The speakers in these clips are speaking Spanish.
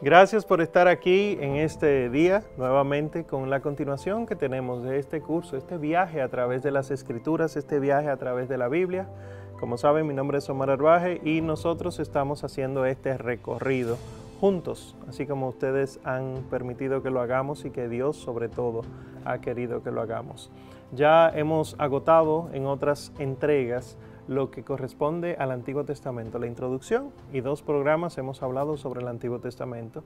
Gracias por estar aquí en este día, nuevamente con la continuación que tenemos de este curso, este viaje a través de las Escrituras, este viaje a través de la Biblia. Como saben, mi nombre es Omar Arbaje y nosotros estamos haciendo este recorrido juntos, así como ustedes han permitido que lo hagamos y que Dios sobre todo ha querido que lo hagamos. Ya hemos agotado en otras entregas lo que corresponde al Antiguo Testamento, la introducción y dos programas hemos hablado sobre el Antiguo Testamento.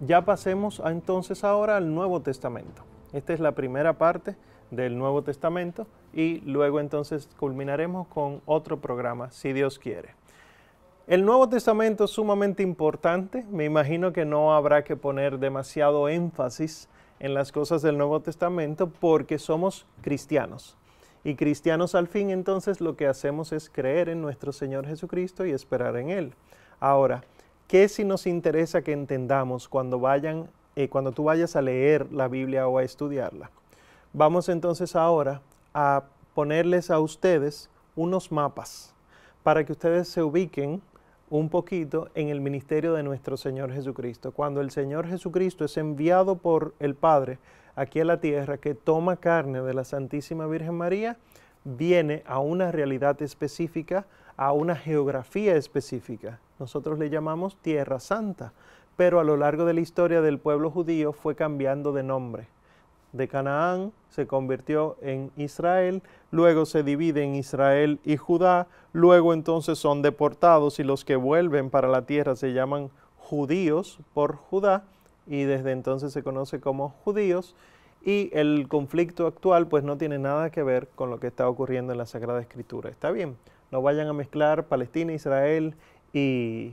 Ya pasemos entonces ahora al Nuevo Testamento. Esta es la primera parte del Nuevo Testamento y luego entonces culminaremos con otro programa, si Dios quiere. El Nuevo Testamento es sumamente importante, me imagino que no habrá que poner demasiado énfasis en las cosas del Nuevo Testamento porque somos cristianos. Y cristianos al fin entonces lo que hacemos es creer en nuestro Señor Jesucristo y esperar en Él. Ahora, ¿qué si nos interesa que entendamos cuando, vayan, eh, cuando tú vayas a leer la Biblia o a estudiarla? Vamos entonces ahora a ponerles a ustedes unos mapas para que ustedes se ubiquen un poquito en el ministerio de nuestro Señor Jesucristo. Cuando el Señor Jesucristo es enviado por el Padre aquí a la tierra, que toma carne de la Santísima Virgen María, viene a una realidad específica, a una geografía específica. Nosotros le llamamos Tierra Santa, pero a lo largo de la historia del pueblo judío fue cambiando de nombre de Canaán se convirtió en Israel, luego se divide en Israel y Judá, luego entonces son deportados y los que vuelven para la tierra se llaman judíos por Judá y desde entonces se conoce como judíos y el conflicto actual pues no tiene nada que ver con lo que está ocurriendo en la Sagrada Escritura. Está bien, no vayan a mezclar Palestina, Israel y,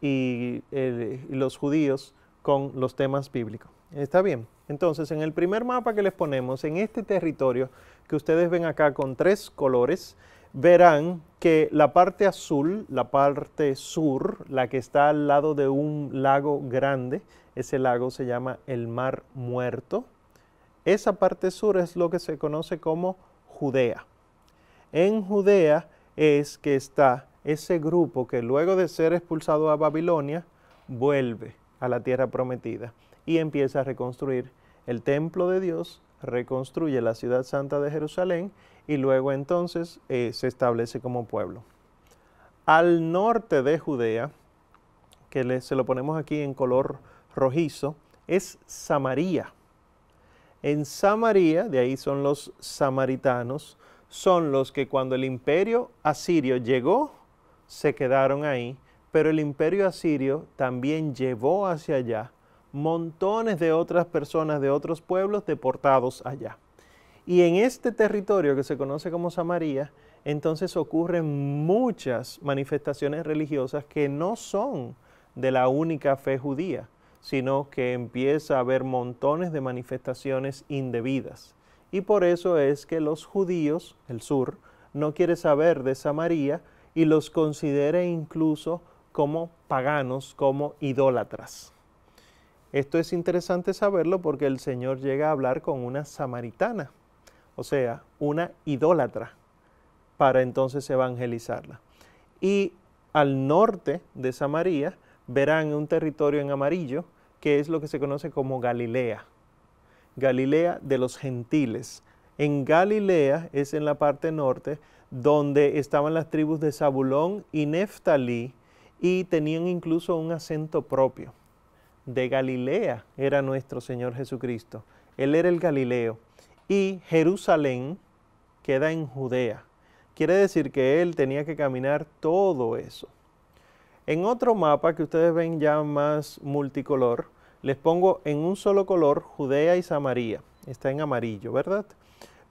y eh, los judíos con los temas bíblicos. Está bien. Entonces, en el primer mapa que les ponemos, en este territorio que ustedes ven acá con tres colores, verán que la parte azul, la parte sur, la que está al lado de un lago grande, ese lago se llama el Mar Muerto, esa parte sur es lo que se conoce como Judea. En Judea es que está ese grupo que luego de ser expulsado a Babilonia, vuelve a la tierra prometida y empieza a reconstruir el templo de Dios, reconstruye la ciudad santa de Jerusalén y luego entonces eh, se establece como pueblo. Al norte de Judea, que se lo ponemos aquí en color rojizo, es Samaria. En Samaria, de ahí son los samaritanos, son los que cuando el imperio asirio llegó, se quedaron ahí, pero el imperio asirio también llevó hacia allá montones de otras personas de otros pueblos deportados allá. Y en este territorio que se conoce como Samaria, entonces ocurren muchas manifestaciones religiosas que no son de la única fe judía, sino que empieza a haber montones de manifestaciones indebidas. Y por eso es que los judíos, el sur, no quiere saber de Samaria y los considera incluso como paganos, como idólatras. Esto es interesante saberlo porque el Señor llega a hablar con una samaritana, o sea, una idólatra, para entonces evangelizarla. Y al norte de Samaria verán un territorio en amarillo que es lo que se conoce como Galilea, Galilea de los gentiles. En Galilea es en la parte norte donde estaban las tribus de Zabulón y Neftalí y tenían incluso un acento propio de Galilea era nuestro Señor Jesucristo. Él era el Galileo. Y Jerusalén queda en Judea. Quiere decir que él tenía que caminar todo eso. En otro mapa que ustedes ven ya más multicolor, les pongo en un solo color Judea y Samaria. Está en amarillo, ¿verdad?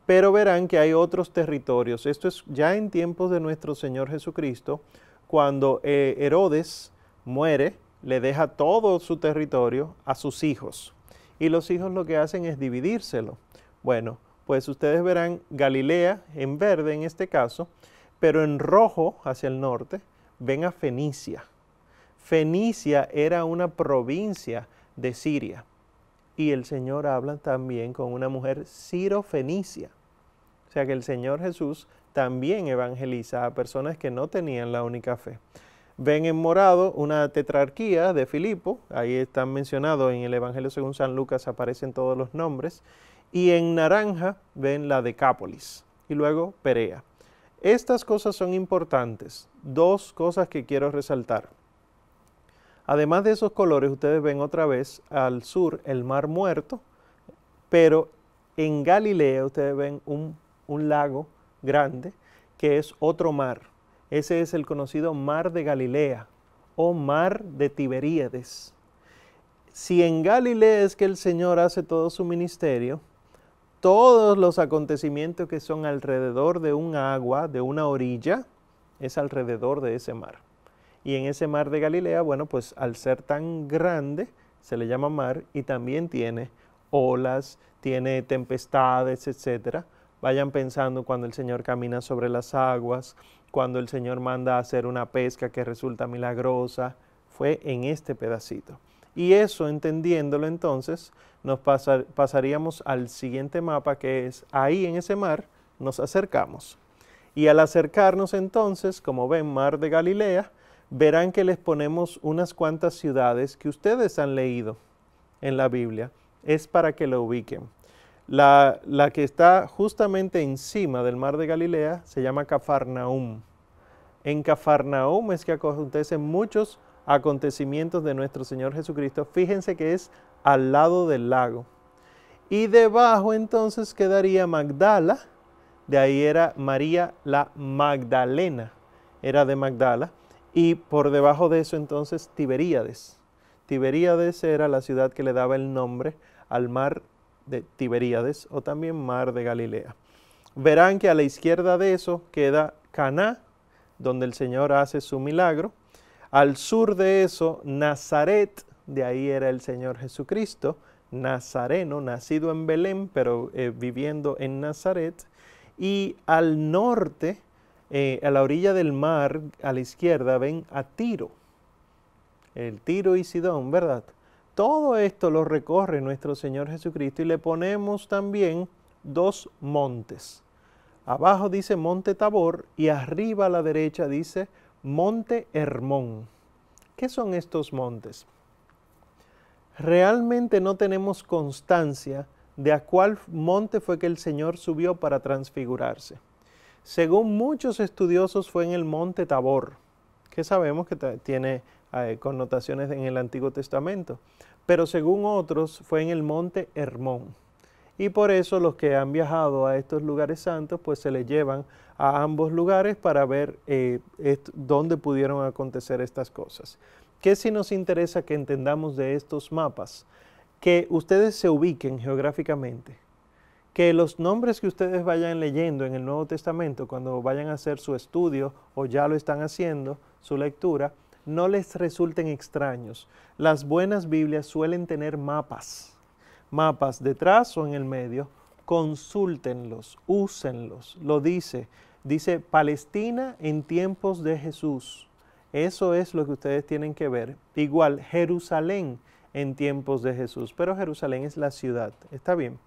Pero verán que hay otros territorios. Esto es ya en tiempos de nuestro Señor Jesucristo, cuando eh, Herodes muere, le deja todo su territorio a sus hijos. Y los hijos lo que hacen es dividírselo. Bueno, pues ustedes verán Galilea en verde en este caso, pero en rojo hacia el norte ven a Fenicia. Fenicia era una provincia de Siria. Y el Señor habla también con una mujer sirofenicia. O sea que el Señor Jesús también evangeliza a personas que no tenían la única fe. Ven en morado una tetrarquía de Filipo, ahí están mencionados en el Evangelio según San Lucas, aparecen todos los nombres. Y en naranja ven la Decápolis y luego Perea. Estas cosas son importantes, dos cosas que quiero resaltar. Además de esos colores, ustedes ven otra vez al sur el mar muerto, pero en Galilea ustedes ven un, un lago grande que es otro mar. Ese es el conocido mar de Galilea o mar de Tiberíades. Si en Galilea es que el Señor hace todo su ministerio, todos los acontecimientos que son alrededor de un agua, de una orilla, es alrededor de ese mar. Y en ese mar de Galilea, bueno, pues al ser tan grande, se le llama mar y también tiene olas, tiene tempestades, etc. Vayan pensando cuando el Señor camina sobre las aguas, cuando el Señor manda a hacer una pesca que resulta milagrosa, fue en este pedacito. Y eso, entendiéndolo entonces, nos pasaríamos al siguiente mapa que es ahí en ese mar nos acercamos. Y al acercarnos entonces, como ven, Mar de Galilea, verán que les ponemos unas cuantas ciudades que ustedes han leído en la Biblia. Es para que lo ubiquen. La, que está justamente encima del mar de Galilea se llama Cafarnaum. En Cafarnaum es que acontecen muchos acontecimientos de nuestro Señor Jesucristo. Fíjense que es al lado del lago. Y debajo entonces quedaría Magdala. De ahí era María la Magdalena. Era de Magdala. Y por debajo de eso entonces Tiberíades. Tiberíades era la ciudad que le daba el nombre al mar de Tiberíades o también mar de Galilea. Verán que a la izquierda de eso queda Caná, donde el Señor hace su milagro. Al sur de eso, Nazaret, de ahí era el Señor Jesucristo, nazareno, nacido en Belén, pero eh, viviendo en Nazaret. Y al norte, eh, a la orilla del mar, a la izquierda, ven a Tiro, el Tiro y Sidón, ¿verdad? Todo esto lo recorre nuestro Señor Jesucristo y le ponemos también dos montes. Abajo dice Monte Tabor y arriba a la derecha dice Monte Hermón. ¿Qué son estos montes? Realmente no tenemos constancia de a cuál monte fue que el Señor subió para transfigurarse. Según muchos estudiosos fue en el monte Tabor, que sabemos que tiene eh, connotaciones en el Antiguo Testamento. Pero según otros, fue en el monte Hermón. Y por eso los que han viajado a estos lugares santos, pues se les llevan a ambos lugares para ver eh, dónde pudieron acontecer estas cosas. ¿Qué si nos interesa que entendamos de estos mapas? Que ustedes se ubiquen geográficamente, que los nombres que ustedes vayan leyendo en el Nuevo Testamento, cuando vayan a hacer su estudio o ya lo están haciendo, su lectura, no les resulten extraños. Las buenas Biblias suelen tener mapas, mapas detrás o en el medio. Consúltenlos, úsenlos. Lo dice, dice Palestina en tiempos de Jesús. Eso es lo que ustedes tienen que ver. Igual, Jerusalén en tiempos de Jesús, pero Jerusalén es la ciudad. Está bien.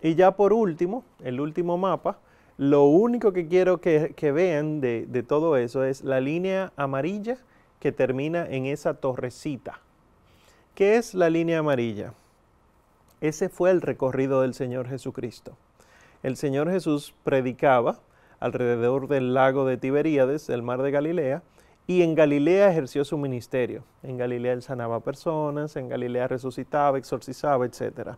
Y ya por último, el último mapa, lo único que quiero que, vean de todo eso es la línea amarilla que termina en esa torrecita. que es la línea amarilla? Ese fue el recorrido del Señor Jesucristo. El Señor Jesús predicaba alrededor del lago de Tiberíades, del mar de Galilea, y en Galilea ejerció su ministerio. En Galilea él sanaba personas, en Galilea resucitaba, exorcizaba, etc.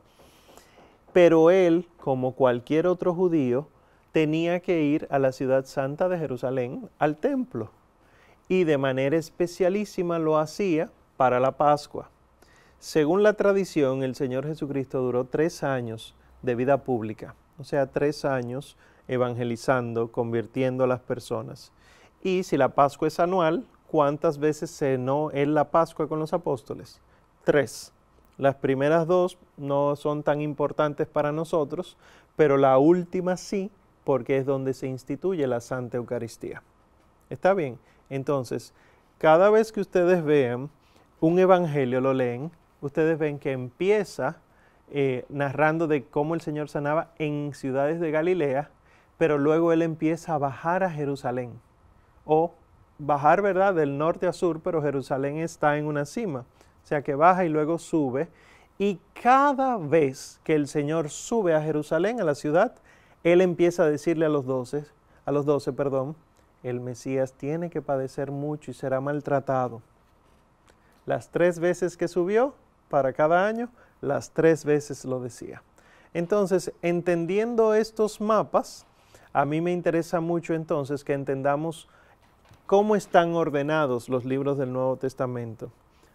Pero él, como cualquier otro judío, tenía que ir a la ciudad santa de Jerusalén, al templo, y de manera especialísima lo hacía para la Pascua. Según la tradición, el Señor Jesucristo duró tres años de vida pública, o sea, tres años evangelizando, convirtiendo a las personas. Y si la Pascua es anual, ¿cuántas veces cenó en la Pascua con los apóstoles? Tres. Las primeras dos no son tan importantes para nosotros, pero la última sí, porque es donde se instituye la Santa Eucaristía. ¿Está bien? Entonces, cada vez que ustedes vean un evangelio, lo leen, ustedes ven que empieza eh, narrando de cómo el Señor sanaba en ciudades de Galilea, pero luego Él empieza a bajar a Jerusalén. O bajar, ¿verdad?, del norte a sur, pero Jerusalén está en una cima. O sea que baja y luego sube. Y cada vez que el Señor sube a Jerusalén, a la ciudad, Él empieza a decirle a los doce, a los doce, perdón, el Mesías tiene que padecer mucho y será maltratado. Las tres veces que subió para cada año, las tres veces lo decía. Entonces, entendiendo estos mapas, a mí me interesa mucho entonces que entendamos cómo están ordenados los libros del Nuevo Testamento.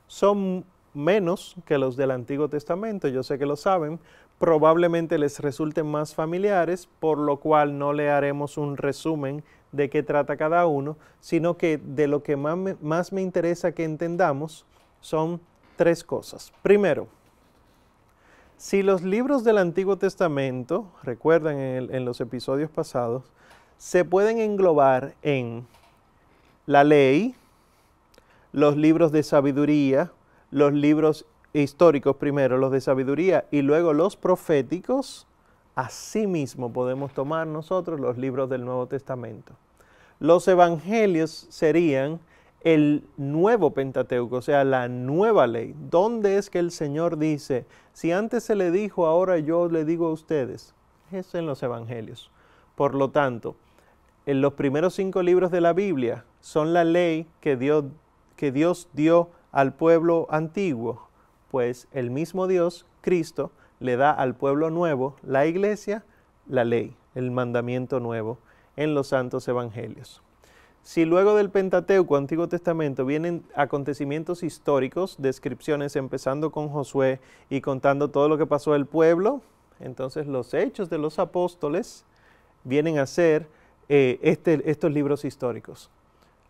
Son menos que los del Antiguo Testamento, yo sé que lo saben, probablemente les resulten más familiares, por lo cual no le haremos un resumen de qué trata cada uno, sino que de lo que más me, más me interesa que entendamos son tres cosas. Primero, si los libros del Antiguo Testamento, recuerdan en los episodios pasados, se pueden englobar en la ley, los libros de sabiduría, los libros históricos primero, los de sabiduría, y luego los proféticos, Asimismo podemos tomar nosotros los libros del Nuevo Testamento. Los evangelios serían el nuevo Pentateuco, o sea, la nueva ley. ¿Dónde es que el Señor dice, si antes se le dijo, ahora yo le digo a ustedes? Es en los evangelios. Por lo tanto, en los primeros cinco libros de la Biblia son la ley que Dios, que Dios dio al pueblo antiguo, pues el mismo Dios, Cristo, le da al pueblo nuevo, la iglesia, la ley, el mandamiento nuevo en los santos evangelios. Si luego del Pentateuco, Antiguo Testamento, vienen acontecimientos históricos, descripciones empezando con Josué y contando todo lo que pasó al pueblo, entonces los hechos de los apóstoles vienen a ser eh, este, estos libros históricos.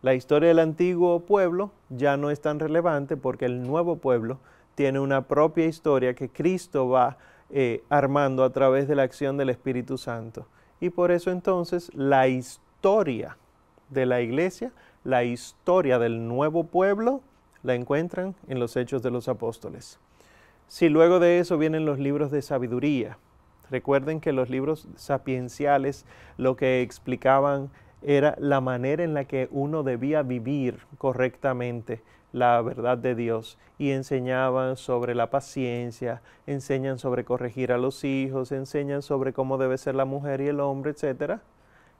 La historia del antiguo pueblo ya no es tan relevante porque el nuevo pueblo tiene una propia historia que Cristo va eh, armando a través de la acción del Espíritu Santo. Y por eso entonces la historia de la iglesia, la historia del nuevo pueblo, la encuentran en los Hechos de los Apóstoles. Si luego de eso vienen los libros de sabiduría, recuerden que los libros sapienciales lo que explicaban era la manera en la que uno debía vivir correctamente, la verdad de Dios y enseñaban sobre la paciencia, enseñan sobre corregir a los hijos, enseñan sobre cómo debe ser la mujer y el hombre, etc.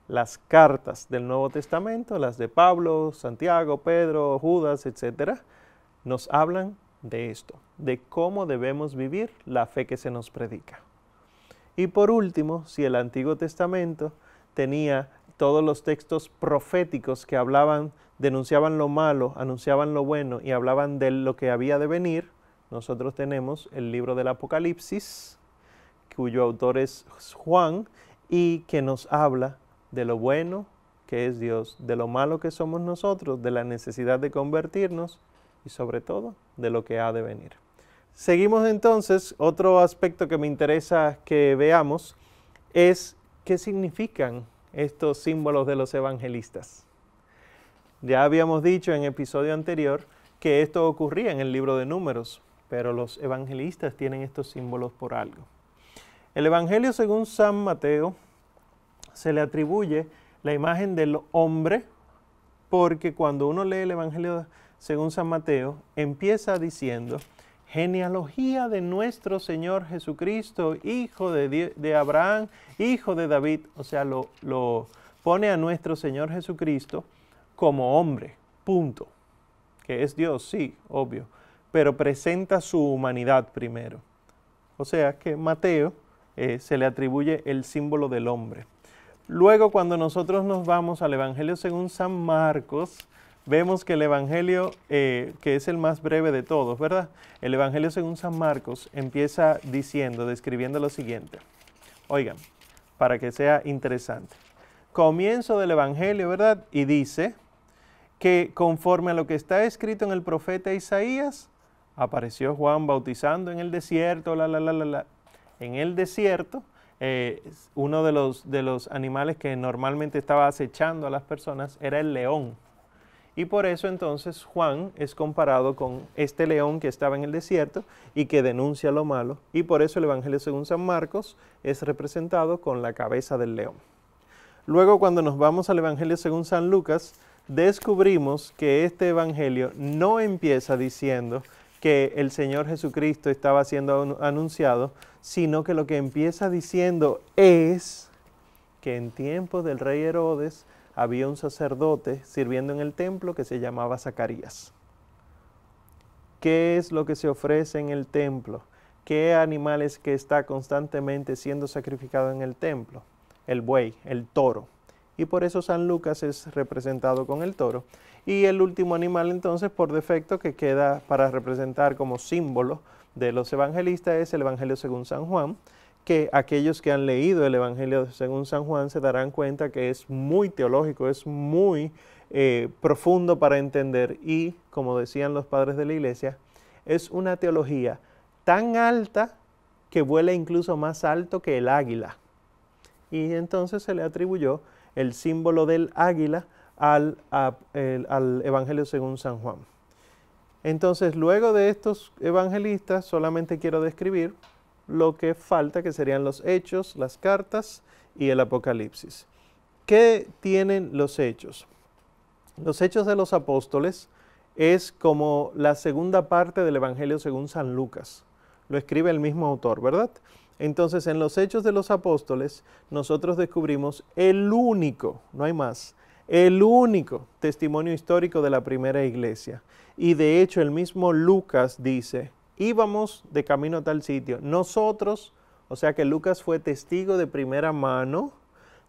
Las cartas del Nuevo Testamento, las de Pablo, Santiago, Pedro, Judas, etc., nos hablan de esto, de cómo debemos vivir la fe que se nos predica. Y por último, si el Antiguo Testamento tenía todos los textos proféticos que hablaban, denunciaban lo malo, anunciaban lo bueno y hablaban de lo que había de venir, nosotros tenemos el libro del Apocalipsis, cuyo autor es Juan, y que nos habla de lo bueno que es Dios, de lo malo que somos nosotros, de la necesidad de convertirnos y sobre todo de lo que ha de venir. Seguimos entonces, otro aspecto que me interesa que veamos es qué significan estos símbolos de los evangelistas. Ya habíamos dicho en episodio anterior que esto ocurría en el libro de números, pero los evangelistas tienen estos símbolos por algo. El Evangelio según San Mateo se le atribuye la imagen del hombre porque cuando uno lee el Evangelio según San Mateo empieza diciendo, genealogía de nuestro Señor Jesucristo, hijo de, de Abraham, hijo de David, o sea, lo, pone a nuestro Señor Jesucristo como hombre, punto. Que es Dios, sí, obvio, pero presenta su humanidad primero. O sea que Mateo eh, se le atribuye el símbolo del hombre. Luego, cuando nosotros nos vamos al Evangelio según San Marcos, vemos que el Evangelio, eh, que es el más breve de todos, ¿verdad? El Evangelio según San Marcos empieza diciendo, describiendo lo siguiente. Oigan, para que sea interesante. Comienzo del Evangelio, ¿verdad? Y dice que conforme a lo que está escrito en el profeta Isaías, apareció Juan bautizando en el desierto, la, la, la, la, la. En el desierto, eh, uno de los, de los animales que normalmente estaba acechando a las personas era el león. Y por eso entonces Juan es comparado con este león que estaba en el desierto y que denuncia lo malo. Y por eso el Evangelio según San Marcos es representado con la cabeza del león. Luego cuando nos vamos al Evangelio según San Lucas, descubrimos que este Evangelio no empieza diciendo que el Señor Jesucristo estaba siendo anunciado, sino que lo que empieza diciendo es que en tiempos del rey Herodes, había un sacerdote sirviendo en el templo que se llamaba Zacarías. ¿Qué es lo que se ofrece en el templo? ¿Qué animal es que está constantemente siendo sacrificado en el templo? El buey, el toro. Y por eso San Lucas es representado con el toro. Y el último animal entonces por defecto que queda para representar como símbolo de los evangelistas es el Evangelio según San Juan, que aquellos que han leído el Evangelio según San Juan se darán cuenta que es muy teológico, es muy eh, profundo para entender y, como decían los padres de la iglesia, es una teología tan alta que vuela incluso más alto que el águila. Y entonces se le atribuyó el símbolo del águila al, al Evangelio según San Juan. Entonces, luego de estos evangelistas, solamente quiero describir lo que falta, que serían los hechos, las cartas y el Apocalipsis. ¿Qué tienen los hechos? Los hechos de los apóstoles es como la segunda parte del Evangelio según San Lucas. Lo escribe el mismo autor, ¿verdad? Entonces, en los hechos de los apóstoles, nosotros descubrimos el único, no hay más, el único testimonio histórico de la primera iglesia. Y de hecho, el mismo Lucas dice, íbamos de camino a tal sitio. Nosotros, o sea que Lucas fue testigo de primera mano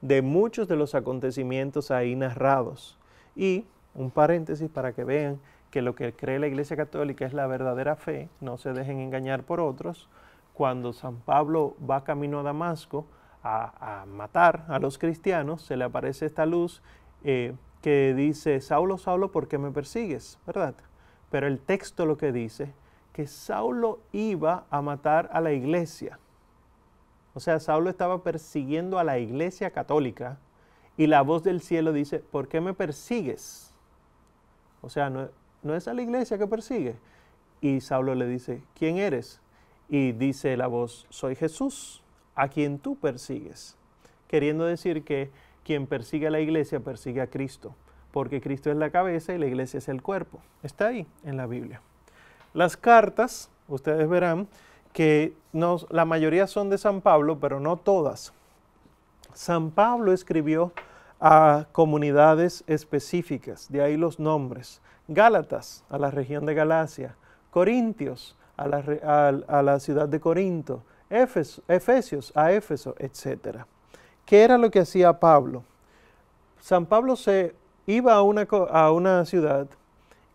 de muchos de los acontecimientos ahí narrados. Y un paréntesis para que vean que lo que cree la Iglesia Católica es la verdadera fe, no se dejen engañar por otros. Cuando San Pablo va camino a Damasco a, matar a los cristianos, se le aparece esta luz eh, que dice, Saulo, Saulo, ¿por qué me persigues? ¿Verdad? Pero el texto lo que dice que Saulo iba a matar a la iglesia. O sea, Saulo estaba persiguiendo a la iglesia católica y la voz del cielo dice, ¿por qué me persigues? O sea, no, no es a la iglesia que persigue. Y Saulo le dice, ¿quién eres? Y dice la voz, soy Jesús, a quien tú persigues. Queriendo decir que quien persigue a la iglesia persigue a Cristo, porque Cristo es la cabeza y la iglesia es el cuerpo. Está ahí en la Biblia. Las cartas, ustedes verán que la mayoría son de San Pablo, pero no todas. San Pablo escribió a comunidades específicas, de ahí los nombres. Gálatas, a la región de Galacia. Corintios, a la, ciudad de Corinto. Efesios, a Éfeso, etc. ¿Qué era lo que hacía Pablo? San Pablo se iba a una ciudad,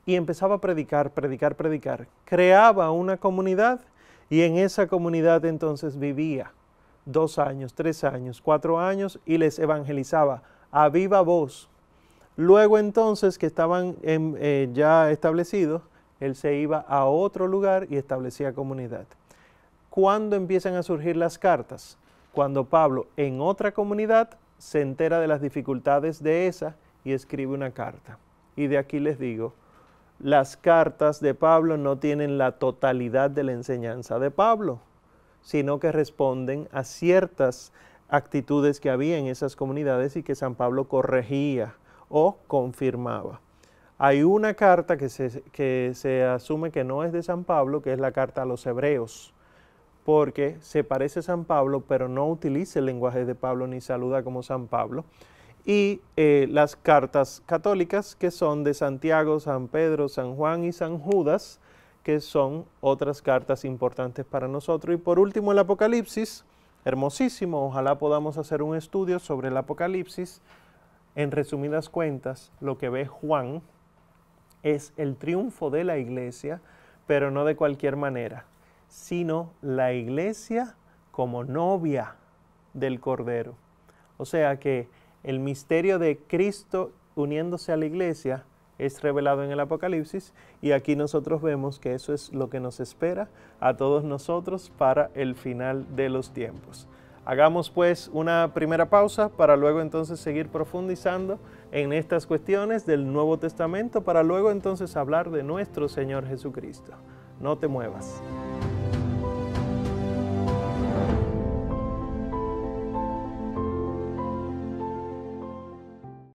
y empezaba a predicar, predicar, predicar. Creaba una comunidad y en esa comunidad entonces vivía dos años, tres años, cuatro años y les evangelizaba a viva voz. Luego entonces que estaban eh, ya establecidos, él se iba a otro lugar y establecía comunidad. ¿Cuándo empiezan a surgir las cartas? Cuando Pablo en otra comunidad se entera de las dificultades de esa y escribe una carta. Y de aquí les digo, las cartas de Pablo no tienen la totalidad de la enseñanza de Pablo, sino que responden a ciertas actitudes que había en esas comunidades y que San Pablo corregía o confirmaba. Hay una carta que se, asume que no es de San Pablo, que es la carta a los hebreos, porque se parece a San Pablo, pero no utiliza el lenguaje de Pablo ni saluda como San Pablo y eh, las cartas católicas que son de Santiago, San Pedro, San Juan y San Judas, que son otras cartas importantes para nosotros. Y por último el Apocalipsis, hermosísimo, ojalá podamos hacer un estudio sobre el Apocalipsis. En resumidas cuentas, lo que ve Juan es el triunfo de la iglesia, pero no de cualquier manera, sino la iglesia como novia del Cordero. O sea que el misterio de Cristo uniéndose a la iglesia es revelado en el Apocalipsis y aquí nosotros vemos que eso es lo que nos espera a todos nosotros para el final de los tiempos. Hagamos pues una primera pausa para luego entonces seguir profundizando en estas cuestiones del Nuevo Testamento para luego entonces hablar de nuestro Señor Jesucristo. No te muevas.